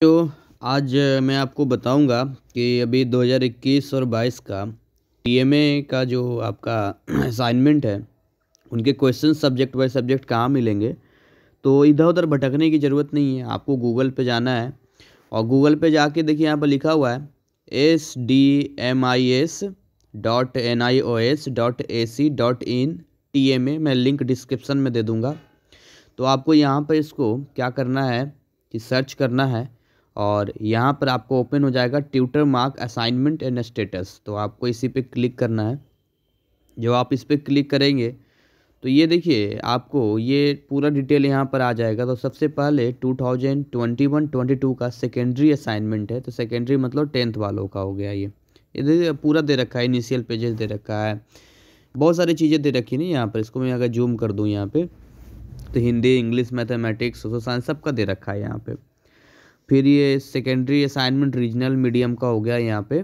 तो आज मैं आपको बताऊंगा कि अभी 2021 और 22 का टीएमए का जो आपका असाइनमेंट है उनके क्वेश्चन सब्जेक्ट बाय सब्जेक्ट कहाँ मिलेंगे तो इधर उधर भटकने की ज़रूरत नहीं है आपको गूगल पे जाना है और गूगल पे जाके देखिए यहाँ पर लिखा हुआ है S D M I S dot N I O S dot A C dot in T M A मैं लिंक डिस्क्रिप्सन में दे दूँगा तो आपको यहाँ पर इसको क्या करना है कि सर्च करना है और यहाँ पर आपको ओपन हो जाएगा tutor mark assignment and status तो आपको इसी पे क्लिक करना है जब आप इस पर क्लिक करेंगे तो ये देखिए आपको ये पूरा डिटेल यहाँ पर आ जाएगा तो सबसे पहले two thousand twenty one twenty two का सेकेंडरी असाइनमेंट है तो सेकेंडरी मतलब टेंथ वालों का हो गया ये देखिए पूरा दे रखा है इनिशियल पेजेस दे रखा है बहुत सारी चीज़ें दे रखी ना यहाँ पर इसको मैं अगर जूम कर दूँ यहाँ पर तो Hindi English mathematics social science सबका दे रखा है यहाँ पर फिर ये सेकेंडरी असाइनमेंट रीजनल मीडियम का हो गया यहाँ पे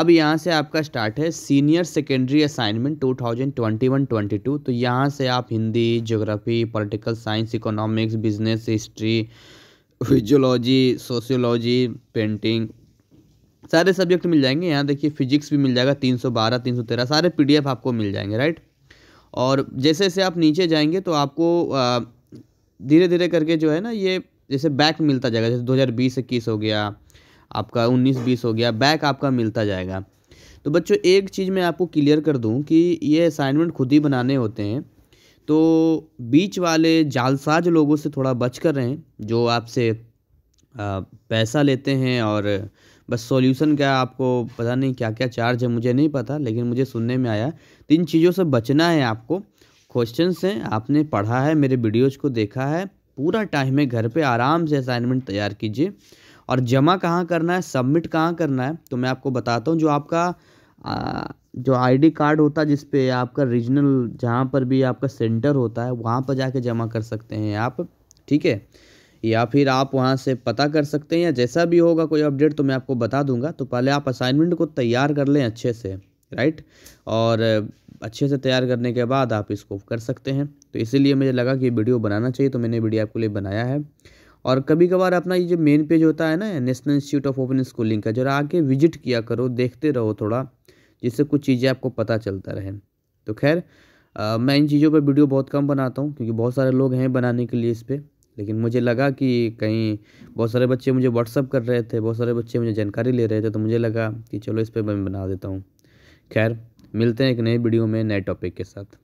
अब यहाँ से आपका स्टार्ट है सीनियर सेकेंडरी असाइनमेंट 2021-22 तो यहाँ से आप Hindi geography political science economics business history physiology sociology painting सारे सब्जेक्ट मिल जाएंगे यहाँ देखिए फिजिक्स भी मिल जाएगा 312 313 सारे एफ आपको मिल जाएंगे राइट और जैसे जैसे आप नीचे जाएंगे तो आपको धीरे धीरे करके जो है ना ये जैसे बैक मिलता जाएगा जैसे बीस इक्कीस हो गया आपका 19 20 हो गया बैक आपका मिलता जाएगा तो बच्चों एक चीज़ मैं आपको क्लियर कर दूं कि ये असाइनमेंट खुद ही बनाने होते हैं तो बीच वाले जालसाज लोगों से थोड़ा बच कर रहें जो आपसे पैसा लेते हैं और बस सॉल्यूशन का आपको पता नहीं क्या क्या चार्ज है मुझे नहीं पता लेकिन मुझे सुनने में आया तो चीज़ों से बचना है आपको क्वेश्चन हैं आपने पढ़ा है मेरे वीडियोज़ को देखा है पूरा टाइम है घर पे आराम से असाइनमेंट तैयार कीजिए और जमा कहाँ करना है सबमिट कहाँ करना है तो मैं आपको बताता हूँ जो आपका आ, जो आईडी कार्ड होता है जिस पे आपका रीजनल जहाँ पर भी आपका सेंटर होता है वहाँ पर जाके जमा कर सकते हैं आप ठीक है या फिर आप वहाँ से पता कर सकते हैं या जैसा भी होगा कोई अपडेट तो मैं आपको बता दूंगा तो पहले आप असाइनमेंट को तैयार कर लें अच्छे से राइट और अच्छे से तैयार करने के बाद आप इसको कर सकते हैं तो इसीलिए मुझे लगा कि वीडियो बनाना चाहिए तो मैंने वीडियो आपके लिए बनाया है और कभी कभार अपना ये जो मेन पेज होता है ना national institute of open schooling का जरा आके विजिट किया करो देखते रहो थोड़ा जिससे कुछ चीज़ें आपको पता चलता रहे तो खैर मैं इन चीज़ों पर वीडियो बहुत कम बनाता हूँ क्योंकि बहुत सारे लोग हैं बनाने के लिए इस पर लेकिन मुझे लगा कि कहीं बहुत सारे बच्चे मुझे व्हाट्सअप कर रहे थे बहुत सारे बच्चे मुझे जानकारी ले रहे थे तो मुझे लगा कि चलो इस पर मैं बना देता हूँ खैर मिलते हैं एक नए वीडियो में नए टॉपिक के साथ